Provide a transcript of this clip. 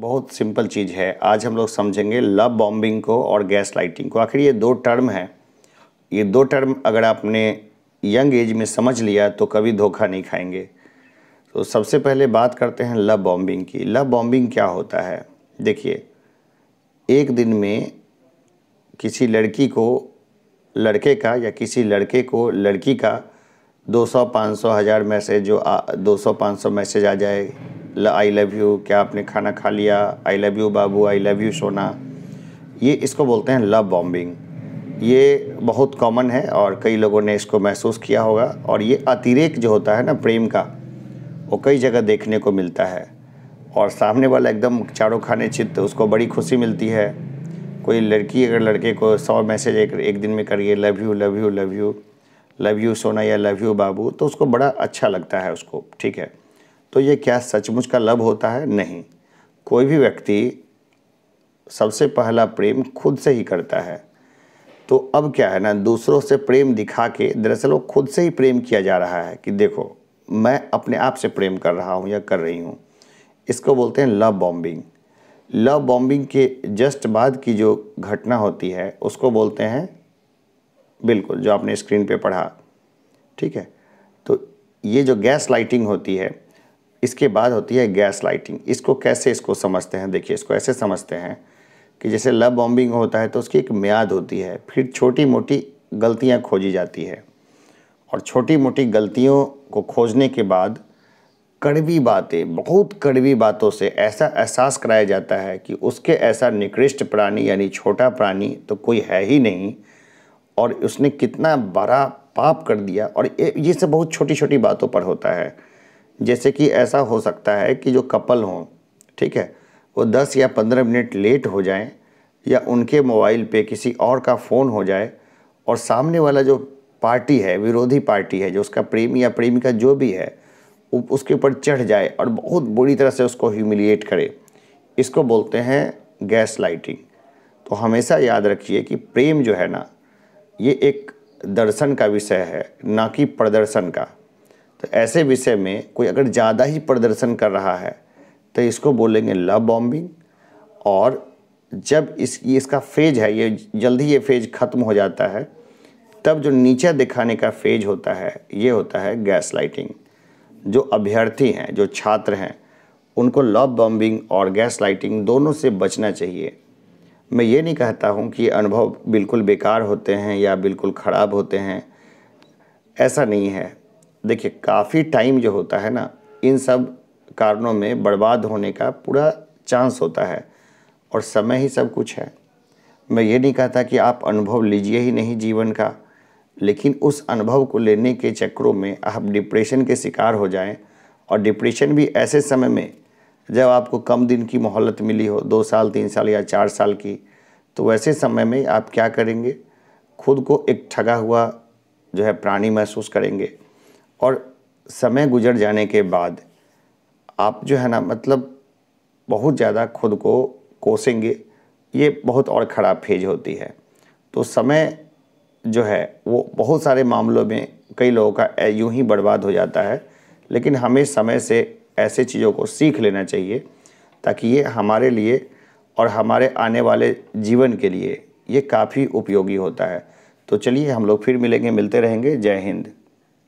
बहुत सिंपल चीज़ है आज हम लोग समझेंगे लव बॉम्बिंग को और गैस लाइटिंग को आखिर ये दो टर्म है ये दो टर्म अगर आपने यंग एज में समझ लिया तो कभी धोखा नहीं खाएंगे तो सबसे पहले बात करते हैं लव बॉम्बिंग की लव बॉम्बिंग क्या होता है देखिए एक दिन में किसी लड़की को लड़के का या किसी लड़के को लड़की का 200 500 हज़ार मैसेज जो 200 500 मैसेज आ जाए आई लव यू क्या आपने खाना खा लिया आई लव यू बाबू आई लव यू सोना ये इसको बोलते हैं लव बॉम्बिंग ये बहुत कॉमन है और कई लोगों ने इसको महसूस किया होगा और ये अतिरेक जो होता है ना प्रेम का वो कई जगह देखने को मिलता है और सामने वाला एकदम चारों खाने चित्त उसको बड़ी खुशी मिलती है कोई लड़की अगर लड़के को सौ मैसेज एक, एक दिन में करिए love you love you love you love you सोना या लव यू बाबू तो उसको बड़ा अच्छा लगता है उसको ठीक है तो ये क्या सचमुच का लव होता है नहीं कोई भी व्यक्ति सबसे पहला प्रेम खुद से ही करता है तो अब क्या है ना दूसरों से प्रेम दिखा के दरअसल वो खुद से ही प्रेम किया जा रहा है कि देखो मैं अपने आप से प्रेम कर रहा हूँ या कर रही हूँ इसको बोलते हैं लव बॉम्बिंग लव बॉम्बिंग के जस्ट बाद की जो घटना होती है उसको बोलते हैं बिल्कुल जो आपने स्क्रीन पे पढ़ा ठीक है तो ये जो गैस लाइटिंग होती है इसके बाद होती है गैस लाइटिंग इसको कैसे इसको समझते हैं देखिए इसको ऐसे समझते हैं कि जैसे लव बॉम्बिंग होता है तो उसकी एक म्याद होती है फिर छोटी मोटी गलतियां खोजी जाती है और छोटी मोटी गलतियों को खोजने के बाद कड़वी बातें बहुत कड़वी बातों से ऐसा एहसास कराया जाता है कि उसके ऐसा निकृष्ट प्राणी यानी छोटा प्राणी तो कोई है ही नहीं और उसने कितना बड़ा पाप कर दिया और ये सब बहुत छोटी छोटी बातों पर होता है जैसे कि ऐसा हो सकता है कि जो कपल हों ठीक है वो 10 या 15 मिनट लेट हो जाएं या उनके मोबाइल पे किसी और का फ़ोन हो जाए और सामने वाला जो पार्टी है विरोधी पार्टी है जो उसका प्रेमी या प्रेमिका जो भी है उसके ऊपर चढ़ जाए और बहुत बुरी तरह से उसको ह्यूमिलिएट करे इसको बोलते हैं गैस लाइटिंग तो हमेशा याद रखिए कि प्रेम जो है ना ये एक दर्शन का विषय है ना कि प्रदर्शन का तो ऐसे विषय में कोई अगर ज़्यादा ही प्रदर्शन कर रहा है तो इसको बोलेंगे लव बॉम्बिंग और जब इस ये इसका फेज है ये जल्दी ये फेज ख़त्म हो जाता है तब जो नीचे दिखाने का फेज होता है ये होता है गैस लाइटिंग जो अभ्यर्थी हैं जो छात्र हैं उनको लव बॉम्बिंग और गैस लाइटिंग दोनों से बचना चाहिए मैं ये नहीं कहता हूँ कि अनुभव बिल्कुल बेकार होते हैं या बिल्कुल ख़राब होते हैं ऐसा नहीं है देखिए काफ़ी टाइम जो होता है ना इन सब कारणों में बर्बाद होने का पूरा चांस होता है और समय ही सब कुछ है मैं ये नहीं कहता कि आप अनुभव लीजिए ही नहीं जीवन का लेकिन उस अनुभव को लेने के चक्रों में आप डिप्रेशन के शिकार हो जाएं और डिप्रेशन भी ऐसे समय में जब आपको कम दिन की मोहलत मिली हो दो साल तीन साल या चार साल की तो वैसे समय में आप क्या करेंगे खुद को एक ठगा हुआ जो है प्राणी महसूस करेंगे और समय गुजर जाने के बाद आप जो है ना मतलब बहुत ज़्यादा खुद को कोसेंगे ये बहुत और ख़राब फेज होती है तो समय जो है वो बहुत सारे मामलों में कई लोगों का यूं ही बर्बाद हो जाता है लेकिन हमें समय से ऐसे चीज़ों को सीख लेना चाहिए ताकि ये हमारे लिए और हमारे आने वाले जीवन के लिए ये काफ़ी उपयोगी होता है तो चलिए हम लोग फिर मिलेंगे मिलते रहेंगे जय हिंद